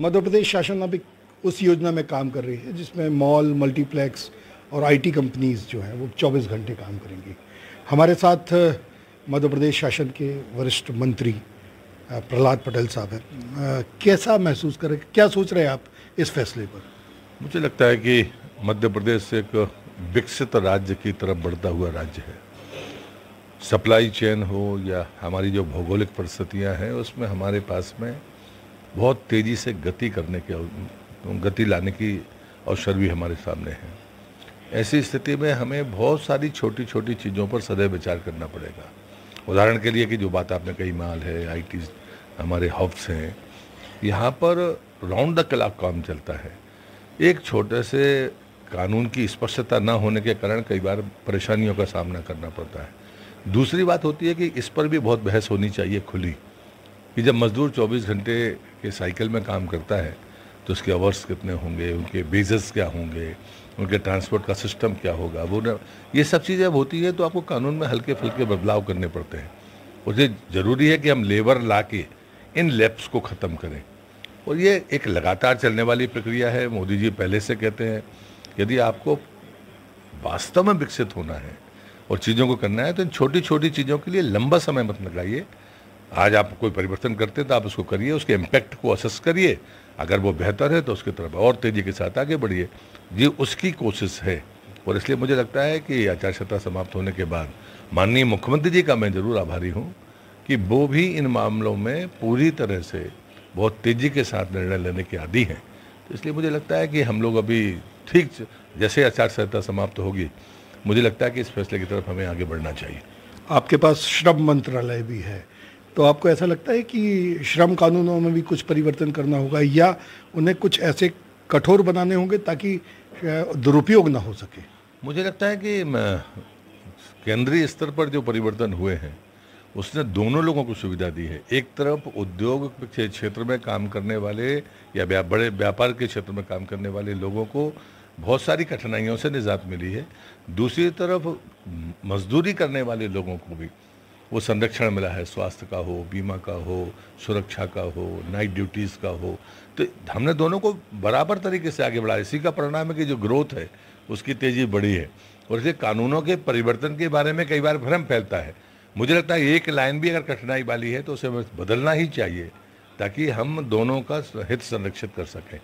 मध्य प्रदेश शासन अब उस योजना में काम कर रही है जिसमें मॉल मल्टीप्लेक्स और आईटी कंपनीज़ जो हैं वो 24 घंटे काम करेंगी हमारे साथ मध्य प्रदेश शासन के वरिष्ठ मंत्री प्रहलाद पटेल साहब हैं कैसा महसूस करें क्या सोच रहे हैं आप इस फैसले पर मुझे लगता है कि मध्य प्रदेश एक विकसित राज्य की तरफ बढ़ता हुआ राज्य है सप्लाई चेन हो या हमारी जो भौगोलिक परिस्थितियाँ हैं उसमें हमारे पास में बहुत तेज़ी से गति करने की गति लाने की अवसर भी हमारे सामने है ऐसी स्थिति में हमें बहुत सारी छोटी छोटी चीज़ों पर सदैव विचार करना पड़ेगा उदाहरण के लिए कि जो बात आपने कही माल है आई हमारे हब्स हैं यहाँ पर राउंड द क्लाक काम चलता है एक छोटे से कानून की स्पष्टता ना होने के कारण कई बार परेशानियों का सामना करना पड़ता है दूसरी बात होती है कि इस पर भी बहुत बहस होनी चाहिए खुली कि जब मज़दूर 24 घंटे के साइकिल में काम करता है तो उसके आवर्स कितने होंगे उनके बेजेस क्या होंगे उनके ट्रांसपोर्ट का सिस्टम क्या होगा वो ये सब चीज़ें जब होती हैं तो आपको कानून में हल्के फुल्के बदलाव करने पड़ते हैं और ये ज़रूरी है कि हम लेबर ला के इन लेप्स को ख़त्म करें और ये एक लगातार चलने वाली प्रक्रिया है मोदी जी पहले से कहते हैं यदि आपको वास्तव में विकसित होना है और चीज़ों को करना है तो इन छोटी छोटी चीज़ों के लिए लंबा समय मत लगाइए आज आप कोई परिवर्तन करते हैं तो आप उसको करिए उसके इम्पैक्ट को असेस करिए अगर वो बेहतर है तो उसकी तरफ और तेज़ी के साथ आगे बढ़िए ये उसकी कोशिश है और इसलिए मुझे लगता है कि आचार संहिता समाप्त होने के बाद माननीय मुख्यमंत्री जी का मैं ज़रूर आभारी हूँ कि वो भी इन मामलों में पूरी तरह से बहुत तेज़ी के साथ निर्णय लेने के आदि हैं तो इसलिए मुझे लगता है कि हम लोग अभी ठीक जैसे आचार संहिता समाप्त होगी मुझे लगता है कि इस फैसले की तरफ हमें आगे बढ़ना चाहिए आपके पास श्रम मंत्रालय भी है तो आपको ऐसा लगता है कि श्रम कानूनों में भी कुछ परिवर्तन करना होगा या उन्हें कुछ ऐसे कठोर बनाने होंगे ताकि दुरुपयोग ना हो सके मुझे लगता है कि केंद्रीय स्तर पर जो परिवर्तन हुए हैं उसने दोनों लोगों को सुविधा दी है एक तरफ उद्योग के क्षेत्र में काम करने वाले या व्या, बड़े व्यापार के क्षेत्र में काम करने वाले लोगों को बहुत सारी कठिनाइयों से निजात मिली है दूसरी तरफ मजदूरी करने वाले लोगों को भी वो संरक्षण मिला है स्वास्थ्य का हो बीमा का हो सुरक्षा का हो नाइट ड्यूटीज़ का हो तो हमने दोनों को बराबर तरीके से आगे बढ़ाया इसी का परिणाम है कि जो ग्रोथ है उसकी तेज़ी बढ़ी है और इसे कानूनों के परिवर्तन के बारे में कई बार भ्रम फैलता है मुझे लगता है एक लाइन भी अगर कठिनाई वाली है तो उसे बदलना ही चाहिए ताकि हम दोनों का हित संरक्षित कर सकें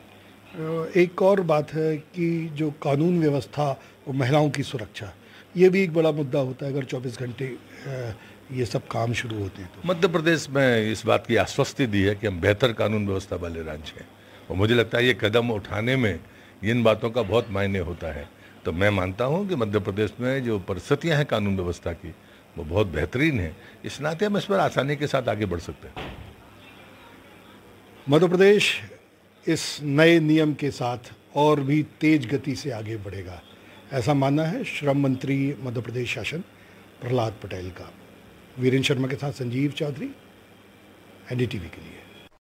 एक और बात है कि जो कानून व्यवस्था और महिलाओं की सुरक्षा ये भी एक बड़ा मुद्दा होता है अगर 24 घंटे ये सब काम शुरू होते हैं तो। मध्य प्रदेश में इस बात की आश्वस्ति दी है कि हम बेहतर कानून व्यवस्था वाले राज्य हैं और मुझे लगता है ये कदम उठाने में इन बातों का बहुत मायने होता है तो मैं मानता हूँ कि मध्य प्रदेश में जो परिस्थितियाँ हैं कानून व्यवस्था की वो बहुत बेहतरीन है इस नाते हम इस पर आसानी के साथ आगे बढ़ सकते हैं मध्य प्रदेश इस नए नियम के साथ और भी तेज गति से आगे बढ़ेगा ऐसा मानना है श्रम मंत्री मध्य प्रदेश शासन प्रहलाद पटेल का वीरेंद्र शर्मा के साथ संजीव चौधरी एन के लिए